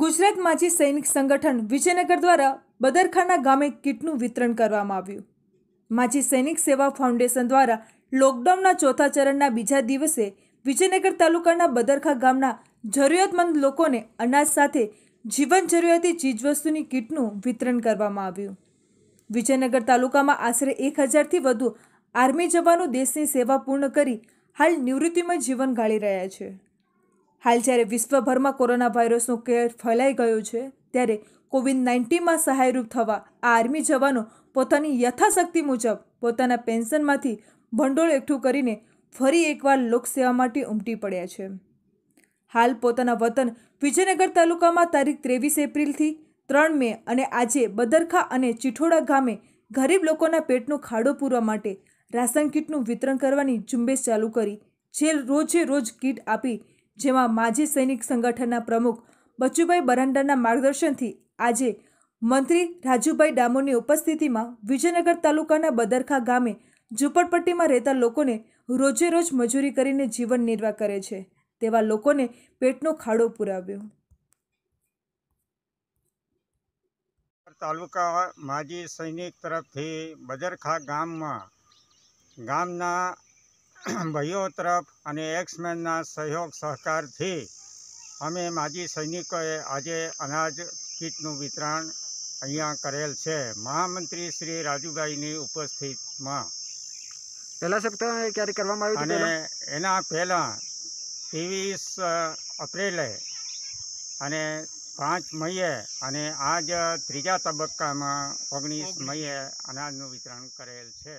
ગુજરાત માજી સૈનિક સંગઠન વિજયનગર દ્વારા બદરખાના ગામે કીટનું વિતરણ કરવામાં આવ્યું માજી સૈનિક સેવા ફાઉન્ડેશન દ્વારા લોકડાઉનના ચોથા ચરણના બીજા દિવસે વિજયનગર તાલુકાના બદરખા ગામના જરૂરિયાતમંદ લોકોને અનાજ સાથે જીવન જરૂરિયાતી ચીજવસ્તુની કીટનું વિતરણ કરવામાં આવ્યું વિજયનગર તાલુકામાં આશરે એક હજારથી વધુ આર્મી જવાનો દેશની સેવા પૂર્ણ કરી હાલ નિવૃત્તિમાં જીવન ગાળી રહ્યા છે હાલ જ્યારે વિશ્વભરમાં કોરોના વાયરસનો કેર ફેલાઈ ગયો છે ત્યારે કોવિડ નાઇન્ટીનમાં સહાયરૂપ થવા આ આર્મી જવાનો પોતાની યથાશક્તિ મુજબ પોતાના પેન્શનમાંથી ભંડોળ એકઠું કરીને ફરી એકવાર લોકસેવા માટે ઉમટી પડ્યા છે હાલ પોતાના વતન વિજયનગર તાલુકામાં તારીખ ત્રેવીસ એપ્રિલથી ત્રણ મે અને આજે બદરખા અને ચિઠોડા ગામે ગરીબ લોકોના પેટનો ખાડો પૂરવા માટે રાશન કીટનું વિતરણ કરવાની ઝુંબેશ ચાલુ કરી જે રોજે રોજ કીટ આપી જેમાં માજી સૈનિક સંગઠનના પ્રમુખ બચુભાઈ બરાંડાના માર્ગદર્શનથી આજે મંત્રી રાજુભાઈ ડામોરની ઉપસ્થિતિમાં વિજયનગર તાલુકાના બદરખા ગામે ઝુંપડપટ્ટીમાં રહેતા લોકોને રોજે રોજ મજૂરી કરીને જીવન નિર્વાહ કરે છે તેવા લોકોને પેટનો ખાડો પુરાવ્યો તાલુકા માજી સૈનિક તરફથી બદરખા ગામમાં ગામના ભાઈઓ તરફ અને એક્સમેનના સહયોગ સહકારથી અમે માજી સૈનિકોએ આજે અનાજ કીટનું વિતરણ અહીંયા કરેલ છે મહામંત્રી શ્રી રાજુભાઈની ઉપસ્થિતિમાં પહેલાં સપ્તાહ ક્યારે કરવામાં આવ્યું અને એના પહેલાં ત્રેવીસ એપ્રિલે અને પાંચ મઈએ અને આજ ત્રીજા તબક્કામાં ઓગણીસ મઈએ અનાજનું વિતરણ કરેલ છે